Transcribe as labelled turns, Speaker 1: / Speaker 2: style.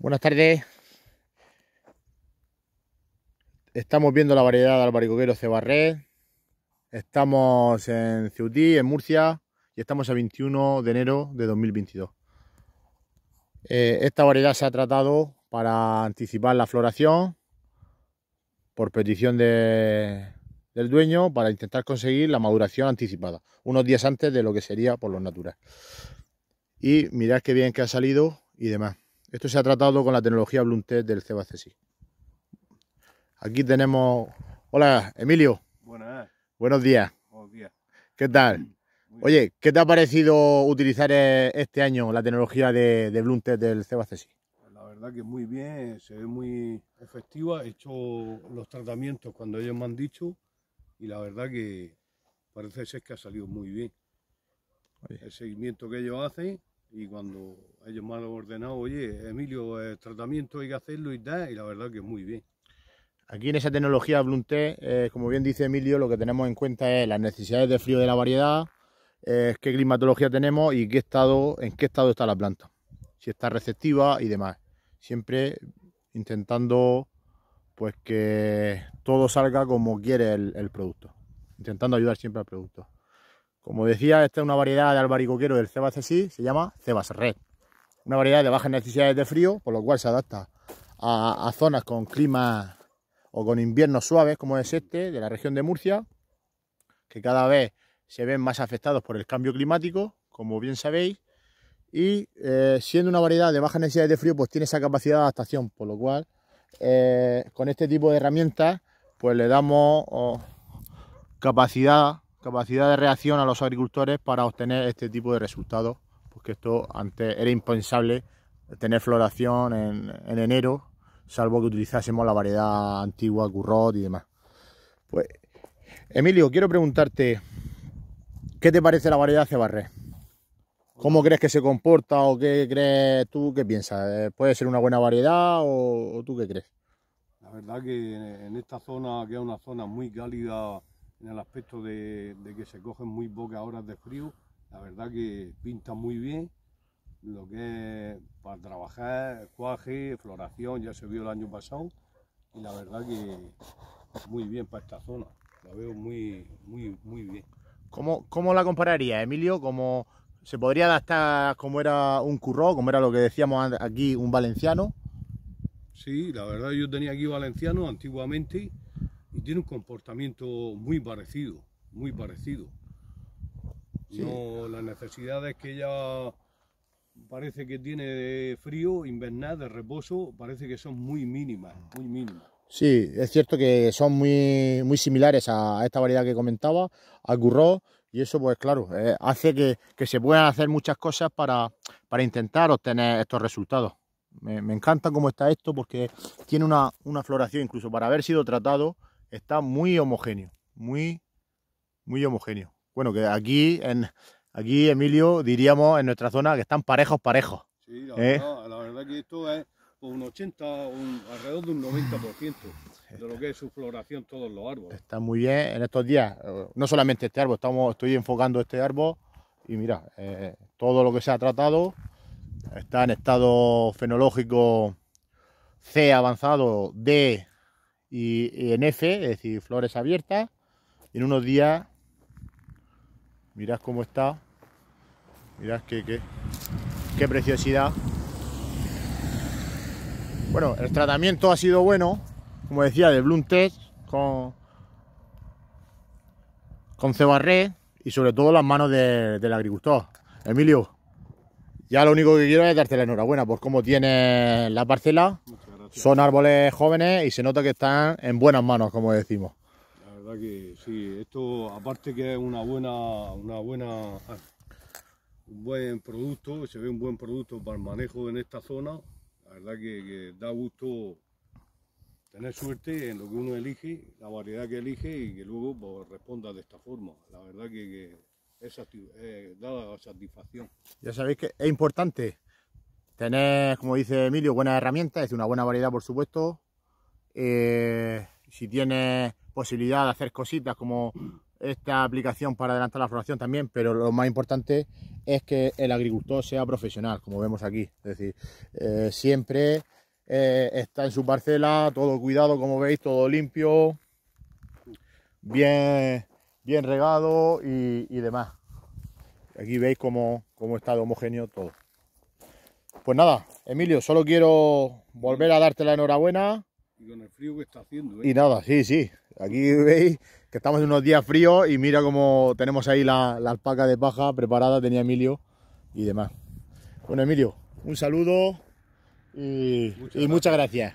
Speaker 1: Buenas tardes. Estamos viendo la variedad de albaricoquero cebarré. Estamos en Ceutí, en Murcia, y estamos a 21 de enero de 2022. Eh, esta variedad se ha tratado para anticipar la floración por petición del dueño para intentar conseguir la maduración anticipada, unos días antes de lo que sería por los naturales. Y mirad qué bien que ha salido y demás. Esto se ha tratado con la tecnología Bluntest del Cebacesi. Aquí tenemos... Hola, Emilio. Buenas. Buenos días. Buenos días. ¿Qué tal? Oye, ¿qué te ha parecido utilizar eh, este año la tecnología de, de test del Cebacesi?
Speaker 2: La verdad que muy bien, se ve muy efectiva. He hecho los tratamientos cuando ellos me han dicho y la verdad que parece ser que ha salido muy bien. El seguimiento que ellos hacen y cuando ellos me han ordenado, oye, Emilio, el eh, tratamiento hay que hacerlo y tal, y la verdad que es muy bien.
Speaker 1: Aquí en esa tecnología Blunté, eh, como bien dice Emilio, lo que tenemos en cuenta es las necesidades de frío de la variedad, eh, qué climatología tenemos y qué estado, en qué estado está la planta, si está receptiva y demás. Siempre intentando pues que todo salga como quiere el producto, intentando ayudar siempre al producto. Como decía, esta es una variedad de albaricoquero del cebas así, se llama cebas red. Una variedad de bajas necesidades de frío, por lo cual se adapta a, zonas con clima o con inviernos suaves, como es este, de la región de Murcia, que cada vez se ven más afectados por el cambio climático, como bien sabéis, y eh, siendo una variedad de bajas necesidades de frío, pues tiene esa capacidad de adaptación, por lo cual eh, con este tipo de herramientas, pues le damos oh, capacidad capacidad de reacción a los agricultores para obtener este tipo de resultados, porque esto antes era impensable tener floración en, enero, salvo que utilizásemos la variedad antigua, currot y demás. Pues, Emilio, quiero preguntarte, ¿qué te parece la variedad Cebarré? ¿Cómo crees que se comporta o qué crees tú, qué piensas? Eh, ¿Puede ser una buena variedad o tú qué crees? La verdad
Speaker 2: que en esta zona, que es una zona muy cálida, en el aspecto de, que se cogen muy pocas horas de frío, la verdad que pinta muy bien lo que es para trabajar, cuaje, floración, ya se vio el año pasado y la verdad que muy bien para esta zona, la veo muy, muy, muy bien.
Speaker 1: ¿Cómo, cómo la compararía, Emilio? ¿Cómo se podría adaptar como era un curro, como era lo que decíamos aquí, un valenciano?
Speaker 2: Sí, la verdad yo tenía aquí valenciano antiguamente tiene un comportamiento muy parecido, muy parecido. las necesidades que ella parece que tiene de frío, invernal, de reposo, parece que son muy mínimas, muy
Speaker 1: Sí, es cierto que son muy, muy similares a esta variedad que comentaba, al gurro, y eso pues claro, eh, hace que, se puedan hacer muchas cosas para, intentar obtener estos resultados. Me, encanta cómo está esto porque tiene una, una floración, incluso para haber sido tratado, está muy homogéneo, muy, muy homogéneo. Bueno, que aquí, en, aquí Emilio, diríamos en nuestra zona que están parejos, parejos. Sí, la, ¿Eh?
Speaker 2: verdad, que esto es un 80, alrededor de un 90% de lo que es su floración todos los árboles.
Speaker 1: Está muy bien en estos días, no solamente este árbol, estamos, estoy enfocando este árbol y mira, eh, todo lo que se ha tratado está en estado fenológico C avanzado, D y en F, es decir, flores abiertas. En unos días, mirad cómo está, mirad qué, qué, preciosidad. Bueno, el tratamiento ha sido bueno, como decía, de Bloom Test con, con cebarré y sobre todo las manos del agricultor. Emilio, ya lo único que quiero es darte la enhorabuena por cómo tiene la parcela. Son árboles jóvenes y se nota que están en buenas manos, como decimos.
Speaker 2: La verdad que sí, esto aparte que es una buena, una buena, un buen producto, se ve un buen producto para el manejo en esta zona. La verdad que, da gusto tener suerte en lo que uno elige, la variedad que elige y que luego pues, responda de esta forma. La verdad que, es, eh, da satisfacción.
Speaker 1: Ya sabéis que es importante Tener, como dice Emilio, buenas herramientas, es una buena variedad, por supuesto. Eh, si tienes posibilidad de hacer cositas como esta aplicación para adelantar la floración también, pero lo más importante es que el agricultor sea profesional, como vemos aquí. Es decir, eh, siempre eh, está en su parcela, todo cuidado, como veis, todo limpio, bien, bien regado y, demás. Aquí veis como cómo está de homogéneo todo. Pues nada, Emilio, solo quiero volver a darte la enhorabuena.
Speaker 2: Y con el frío que está
Speaker 1: haciendo. ¿eh? Y nada, sí, sí. Aquí veis que estamos en unos días fríos y mira cómo tenemos ahí la, alpaca de paja preparada, tenía Emilio y demás. Bueno, Emilio, un saludo y Muchas gracias.